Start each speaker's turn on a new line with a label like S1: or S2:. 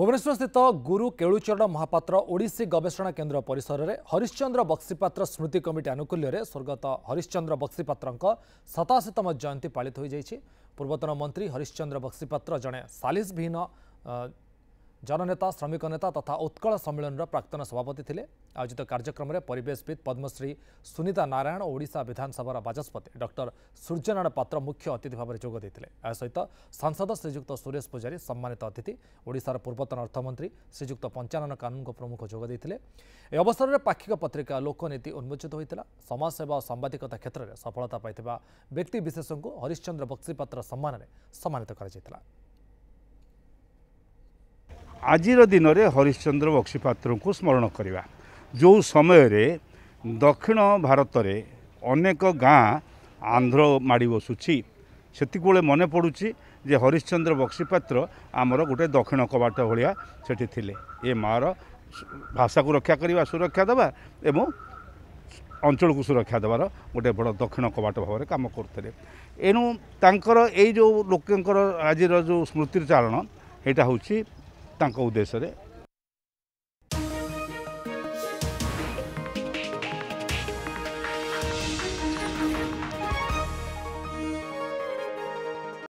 S1: ଭୁବନେଶ୍ୱରସ୍ଥିତ ଗୁରୁ କେଳୁଚରଣ ମହାପାତ୍ର ଓଡ଼ିଶୀ ଗବେଷଣା କେନ୍ଦ୍ର ପରିସରରେ ହରିଶ୍ଚନ୍ଦ୍ର ବକ୍ସିପାତ୍ର ସ୍ମୃତି କମିଟି ଆନୁକୂଲ୍ୟରେ ସ୍ୱର୍ଗତ ହରିଶ୍ଚନ୍ଦ୍ର ବକ୍ସିପାତ୍ରଙ୍କ ସତାଅଶୀତମ ଜୟନ୍ତୀ ପାଳିତ ହୋଇଯାଇଛି ପୂର୍ବତନ ମନ୍ତ୍ରୀ ହରିଶ୍ଚନ୍ଦ୍ର ବକ୍ସିପାତ୍ର ଜଣେ ସାଲିସବିହୀନ ଜନନେତା ଶ୍ରମିକ ନେତା ତଥା ଉତ୍କଳ ସମ୍ମିଳନୀର ପ୍ରାକ୍ତନ ସଭାପତି ଥିଲେ ଆୟୋଜିତ କାର୍ଯ୍ୟକ୍ରମରେ ପରିବେଶବିତ୍ ପଦ୍ମଶ୍ରୀ ସୁନିତା ନାରାୟଣ ଓଡ଼ିଶା ବିଧାନସଭାର ବାଚସ୍ପତି ଡକ୍ଟର ସୂର୍ଯ୍ୟନାରାୟଣ ପାତ୍ର ମୁଖ୍ୟ ଅତିଥି ଭାବରେ ଯୋଗ ଦେଇଥିଲେ ଏହା ସହିତ ସାଂସଦ ଶ୍ରୀଯୁକ୍ତ ସୁରେଶ ପୂଜାରୀ ସମ୍ମାନିତ ଅତିଥି ଓଡ଼ିଶାର ପୂର୍ବତନ ଅର୍ଥମନ୍ତ୍ରୀ ଶ୍ରୀଯୁକ୍ତ ପଞ୍ଚାନନ କାନୁନଙ୍କ ପ୍ରମୁଖ ଯୋଗ ଦେଇଥିଲେ ଏ ଅବସରରେ ପାକ୍ଷିକ ପତ୍ରିକା ଲୋକନୀତି ଉନ୍ମୋଚିତ ହୋଇଥିଲା ସମାଜସେବା ଓ ସାମ୍ବାଦିକତା କ୍ଷେତ୍ରରେ ସଫଳତା ପାଇଥିବା ବ୍ୟକ୍ତିବିଶେଷଙ୍କୁ ହରିଶ୍ଚନ୍ଦ୍ର ବକ୍ସିପାତ୍ର ସମ୍ମାନରେ ସମ୍ମାନିତ କରାଯାଇଥିଲା
S2: ଆଜିର ଦିନରେ ହରିଶ୍ଚନ୍ଦ୍ର ବକ୍ସିପାତ୍ରଙ୍କୁ ସ୍ମରଣ କରିବା ଯେଉଁ ସମୟରେ ଦକ୍ଷିଣ ଭାରତରେ ଅନେକ ଗାଁ ଆନ୍ଧ୍ର ମାଡ଼ି ବସୁଛି ସେତିକିବେଳେ ମନେ ପଡ଼ୁଛି ଯେ ହରିଶ୍ଚନ୍ଦ୍ର ବକ୍ସିପାତ୍ର ଆମର ଗୋଟେ ଦକ୍ଷିଣ କବାଟ ଭଳିଆ ସେଠି ଥିଲେ ଏ ମାଆର ଭାଷାକୁ ରକ୍ଷା କରିବା ସୁରକ୍ଷା ଦେବା ଏବଂ ଅଞ୍ଚଳକୁ ସୁରକ୍ଷା ଦେବାର ଗୋଟେ ବଡ଼ ଦକ୍ଷିଣ କବାଟ ଭାବରେ କାମ କରୁଥିଲେ ଏଣୁ ତାଙ୍କର ଏଇ ଯେଉଁ ଲୋକଙ୍କର ଆଜିର ଯେଉଁ ସ୍ମୃତିର ଚାରଣ ଏଇଟା ହେଉଛି ତାଙ୍କ ଉଦ୍ଦେଶ୍ୟରେ